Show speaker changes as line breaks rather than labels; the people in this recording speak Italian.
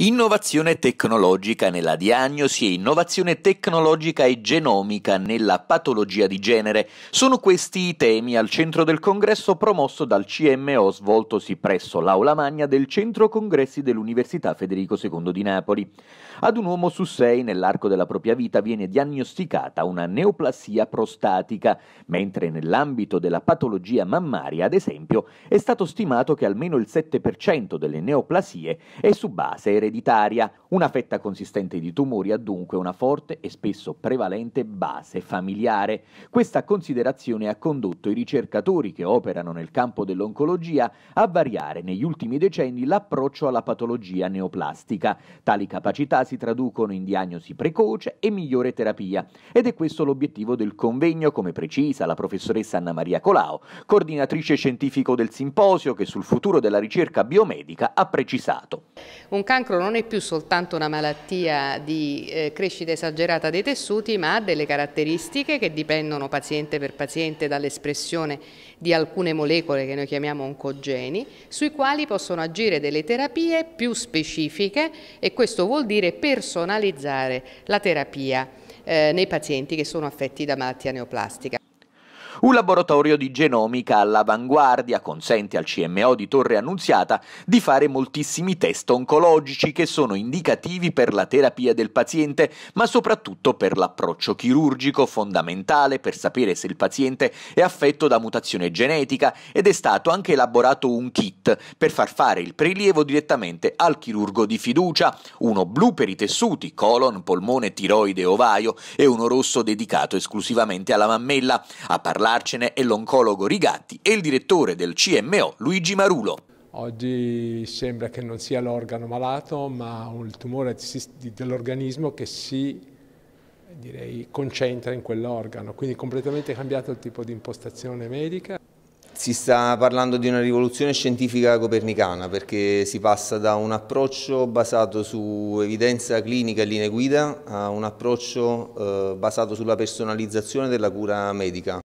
Innovazione tecnologica nella diagnosi e innovazione tecnologica e genomica nella patologia di genere sono questi i temi al centro del congresso promosso dal CMO svoltosi presso l'Aula Magna del Centro Congressi dell'Università Federico II di Napoli. Ad un uomo su sei nell'arco della propria vita viene diagnosticata una neoplasia prostatica, mentre nell'ambito della patologia mammaria, ad esempio, è stato stimato che almeno il 7% delle neoplasie è su base ereditaria ereditaria. Una fetta consistente di tumori ha dunque una forte e spesso prevalente base familiare. Questa considerazione ha condotto i ricercatori che operano nel campo dell'oncologia a variare negli ultimi decenni l'approccio alla patologia neoplastica. Tali capacità si traducono in diagnosi precoce e migliore terapia ed è questo l'obiettivo del convegno, come precisa la professoressa Anna Maria Colau, coordinatrice scientifico del simposio che sul futuro della ricerca biomedica ha precisato.
Un cancro cancro non è più soltanto una malattia di eh, crescita esagerata dei tessuti, ma ha delle caratteristiche che dipendono paziente per paziente dall'espressione di alcune molecole che noi chiamiamo oncogeni, sui quali possono agire delle terapie più specifiche e questo vuol dire personalizzare la terapia eh, nei pazienti che sono affetti da malattia neoplastica.
Un laboratorio di genomica all'avanguardia consente al CMO di Torre Annunziata di fare moltissimi test oncologici che sono indicativi per la terapia del paziente, ma soprattutto per l'approccio chirurgico fondamentale per sapere se il paziente è affetto da mutazione genetica ed è stato anche elaborato un kit per far fare il prelievo direttamente al chirurgo di fiducia, uno blu per i tessuti, colon, polmone, tiroide, ovaio e uno rosso dedicato esclusivamente alla mammella. A parlare parlarcene è l'oncologo Rigatti e il direttore del CMO Luigi Marulo.
Oggi sembra che non sia l'organo malato, ma il tumore dell'organismo che si direi, concentra in quell'organo, quindi completamente cambiato il tipo di impostazione medica. Si
sta parlando di una rivoluzione scientifica copernicana perché si passa da un approccio basato su evidenza clinica e linee guida a un approccio eh, basato sulla personalizzazione della cura medica.